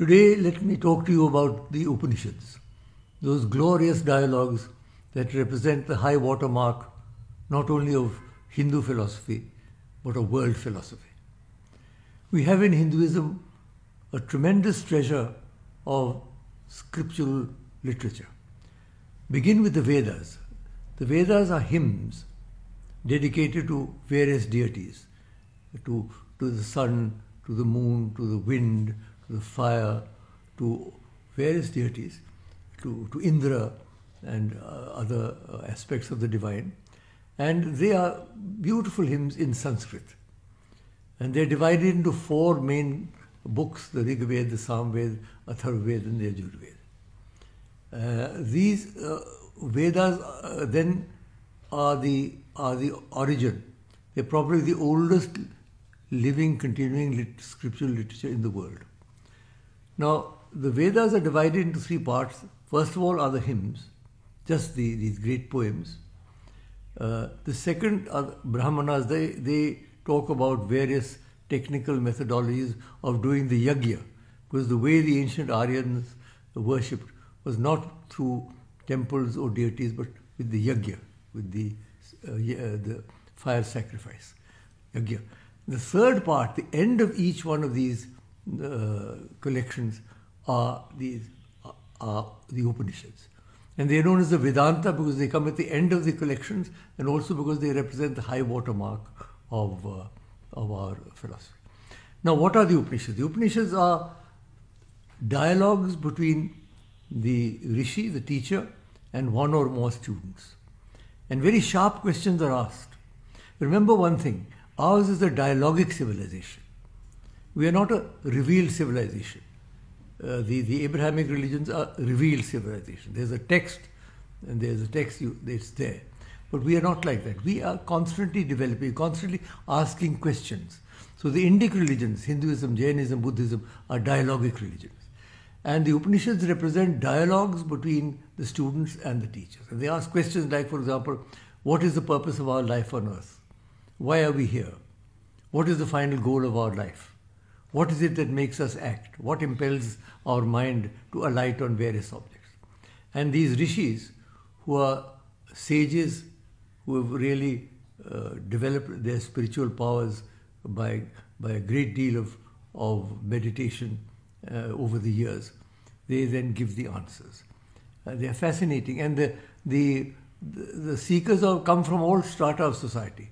Today, let me talk to you about the Upanishads, those glorious dialogues that represent the high water mark not only of Hindu philosophy but of world philosophy. We have in Hinduism a tremendous treasure of scriptural literature. Begin with the Vedas. The Vedas are hymns dedicated to various deities, to, to the sun, to the moon, to the wind, the fire to various deities, to, to Indra and uh, other uh, aspects of the divine. And they are beautiful hymns in Sanskrit. And they're divided into four main books the Rig Veda, the Sam Veda, Athar Veda, and the Ajurved. Uh, these uh, Vedas uh, then are the, are the origin. They're probably the oldest living, continuing lit- scriptural literature in the world. Now, the Vedas are divided into three parts. First of all are the hymns, just the, these great poems. Uh, the second are Brahmanas, they, they talk about various technical methodologies of doing the yajna, because the way the ancient Aryans worshipped was not through temples or deities, but with the yajna, with the, uh, uh the fire sacrifice, yajna. The third part, the end of each one of these uh, collections are these are the Upanishads. And they're known as the Vedanta because they come at the end of the collections and also because they represent the high watermark of, uh, of our philosophy. Now, what are the Upanishads? The Upanishads are dialogues between the rishi, the teacher, and one or more students. And very sharp questions are asked. Remember one thing ours is a dialogic civilization. We are not a revealed civilization. Uh, the, the Abrahamic religions are revealed civilization. There's a text, and there's a text, you, it's there. But we are not like that. We are constantly developing, constantly asking questions. So the Indic religions, Hinduism, Jainism, Buddhism, are dialogic religions. And the Upanishads represent dialogues between the students and the teachers. And they ask questions like, for example, what is the purpose of our life on earth? Why are we here? What is the final goal of our life? What is it that makes us act? What impels our mind to alight on various objects? And these rishis, who are sages, who have really uh, developed their spiritual powers by, by a great deal of, of meditation uh, over the years, they then give the answers. Uh, they are fascinating. And the, the, the seekers are, come from all strata of society.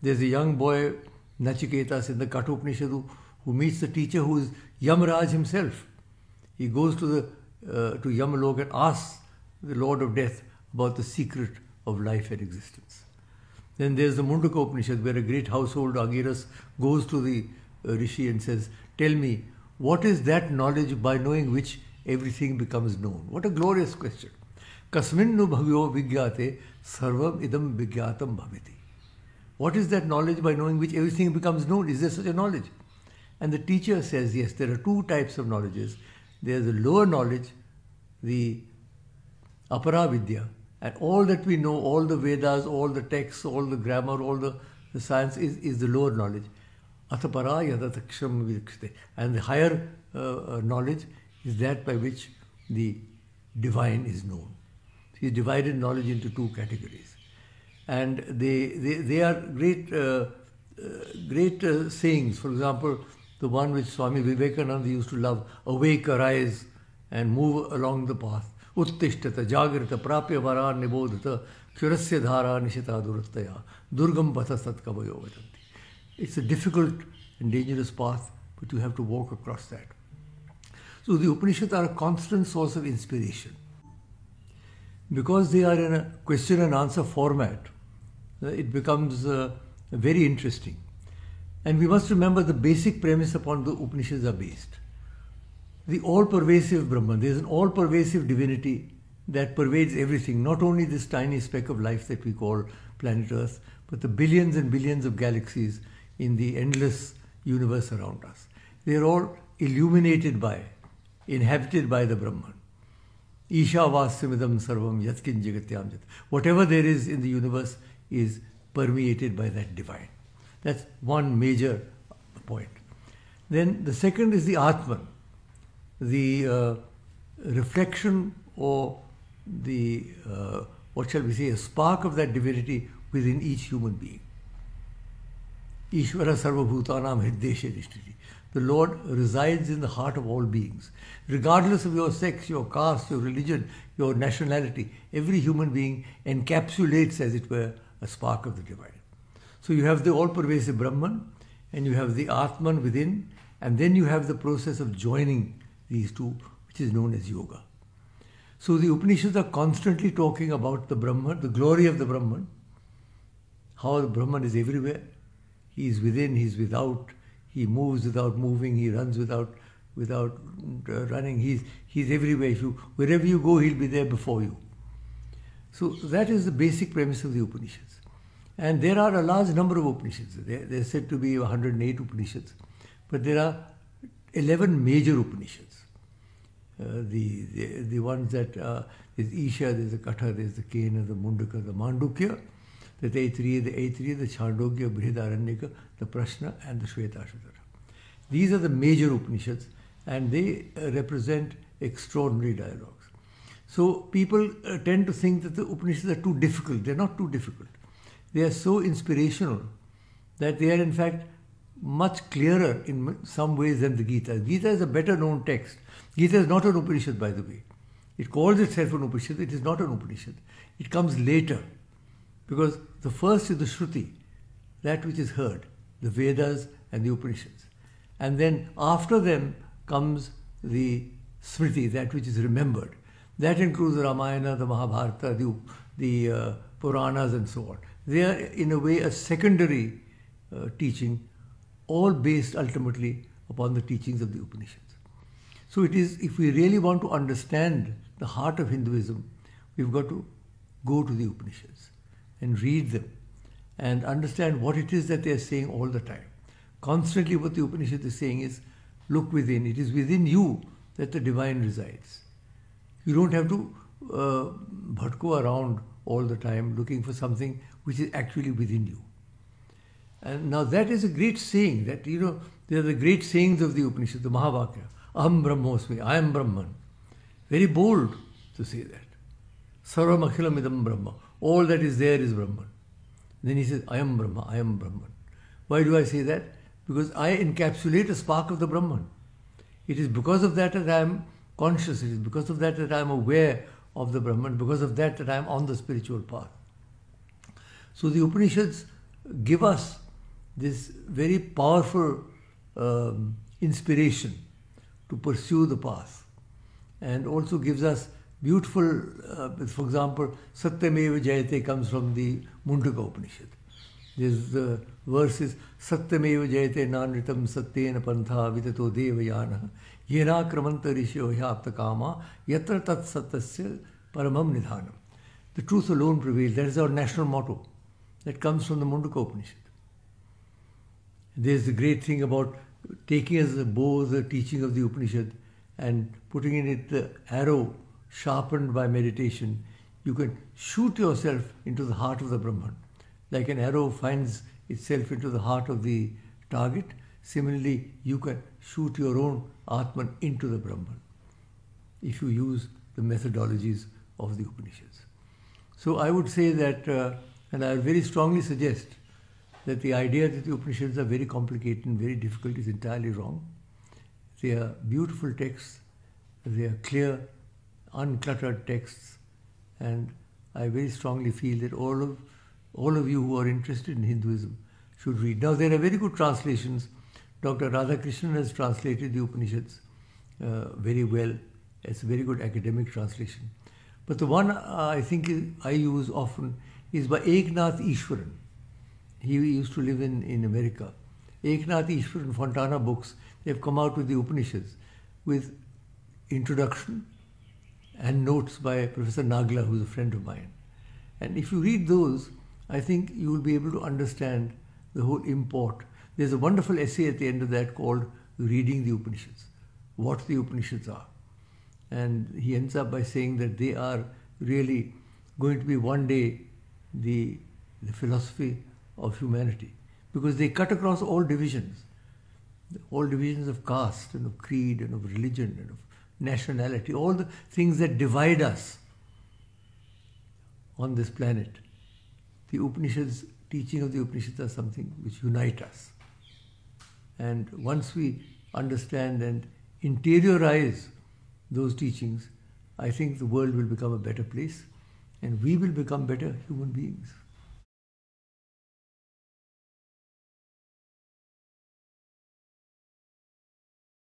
There's a young boy, Nachiketas, in the Kathopanishad, who meets the teacher who is Yamraj himself. He goes to, the, uh, to Yamalok and asks the Lord of Death about the secret of life and existence. Then there's the Mundaka Upanishad where a great household Agiras goes to the uh, Rishi and says, tell me, what is that knowledge by knowing which everything becomes known? What a glorious question. Kasminnu bhavyo vigyate sarvam idam vigyatam bhaviti. What is that knowledge by knowing which everything becomes known? Is there such a knowledge? And the teacher says, yes, there are two types of knowledges. There's the lower knowledge, the aparavidya, and all that we know, all the Vedas, all the texts, all the grammar, all the, the science is, is the lower knowledge. Atapara yadataksham vikshite. And the higher uh, uh, knowledge is that by which the divine is known. He divided knowledge into two categories. And they, they, they are great, uh, uh, great uh, sayings. For example, the one which Swami Vivekananda used to love, awake, arise, and move along the path. Uttishtata, Jagrita, Prapya Vara, Nibodhata, Curasya Dhara, Nishita Durgam Patha Satkavayo It's a difficult and dangerous path, but you have to walk across that. So the Upanishads are a constant source of inspiration. Because they are in a question and answer format, uh, it becomes uh, very interesting. And we must remember the basic premise upon the Upanishads are based. The all pervasive Brahman, there is an all pervasive divinity that pervades everything, not only this tiny speck of life that we call planet Earth, but the billions and billions of galaxies in the endless universe around us. They are all illuminated by, inhabited by the Brahman. Ishavastamidam sarvam yatkin jagatyam jat. Whatever there is in the universe is permeated by that divine. That's one major point. Then the second is the Atman, the uh, reflection or the, uh, what shall we say, a spark of that divinity within each human being. Ishvara Sarvabhutanam Hiddesha Dishtiti. The Lord resides in the heart of all beings. Regardless of your sex, your caste, your religion, your nationality, every human being encapsulates, as it were, a spark of the divine. So you have the all-pervasive Brahman and you have the Atman within and then you have the process of joining these two which is known as yoga. So the Upanishads are constantly talking about the Brahman, the glory of the Brahman, how the Brahman is everywhere. He is within, he is without, he moves without moving, he runs without without uh, running. He's, he's everywhere. If you, wherever you go, he'll be there before you. So that is the basic premise of the Upanishads. And there are a large number of Upanishads. There are said to be 108 Upanishads, but there are 11 major Upanishads. Uh, the, the, the ones that uh, there's Isha, there's the Katha, there's the Kena, the Mundaka, the Mandukya, the Taitriya, the Aitriya, the Chandogya, Brihadaranyaka, the Prashna, and the Shvetashvatara. These are the major Upanishads, and they uh, represent extraordinary dialogues. So people uh, tend to think that the Upanishads are too difficult. They're not too difficult they are so inspirational that they are in fact much clearer in some ways than the Gita. Gita is a better known text. Gita is not an Upanishad, by the way. It calls itself an Upanishad. It is not an Upanishad. It comes later because the first is the Shruti, that which is heard, the Vedas and the Upanishads. And then after them comes the Smriti, that which is remembered. That includes the Ramayana, the Mahabharata, the, the uh, Puranas, and so on. They are, in a way, a secondary uh, teaching, all based ultimately upon the teachings of the Upanishads. So, it is if we really want to understand the heart of Hinduism, we've got to go to the Upanishads and read them and understand what it is that they are saying all the time. Constantly, what the Upanishad is saying is look within, it is within you that the divine resides. You don't have to uh, bhatko around all the time looking for something which is actually within you. And now that is a great saying that, you know, there are the great sayings of the Upanishad, the Mahavakya, Aham Brahmosmi, I am Brahman. Very bold to say that. Sarvam Akhilam Idam Brahma. All that is there is Brahman. Then he says, I am Brahma, I am Brahman. Why do I say that? Because I encapsulate a spark of the Brahman. It is because of that that I am conscious. It is because of that that I am aware of the Brahman. Because of that that I am on the spiritual path. So the Upanishads give us this very powerful um, inspiration to pursue the path and also gives us beautiful, uh, for example, Satyameva Jayate comes from the Mundaka Upanishad. This uh, verse is Satyameva Jayate Nanritam Satyena Pantha Vitato Devayana Yena Kramanta Rishyo Hyapta Kama Yatra Tat Satasya Paramam Nidhanam. The truth alone prevails. That is our national motto that comes from the Mundaka Upanishad. There's the great thing about taking as a bow the teaching of the Upanishad and putting in it the arrow sharpened by meditation. You can shoot yourself into the heart of the Brahman. Like an arrow finds itself into the heart of the target, similarly, you can shoot your own Atman into the Brahman if you use the methodologies of the Upanishads. So I would say that. Uh, and I very strongly suggest that the idea that the Upanishads are very complicated and very difficult is entirely wrong. They are beautiful texts, they are clear, uncluttered texts, and I very strongly feel that all of all of you who are interested in Hinduism should read. Now there are very good translations. Dr. Radhakrishnan has translated the Upanishads uh, very well. It's a very good academic translation. But the one uh, I think I use often is by Eknath Ishwaran. He used to live in, in America. Eknath Ishwaran Fontana books, they've come out with the Upanishads with introduction and notes by Professor Nagla, who's a friend of mine. And if you read those, I think you will be able to understand the whole import. There's a wonderful essay at the end of that called Reading the Upanishads, what the Upanishads are. And he ends up by saying that they are really going to be one day the, the philosophy of humanity because they cut across all divisions, all divisions of caste and of creed and of religion and of nationality, all the things that divide us on this planet. The Upanishads, teaching of the Upanishads are something which unite us. And once we understand and interiorize those teachings, I think the world will become a better place and we will become better human beings.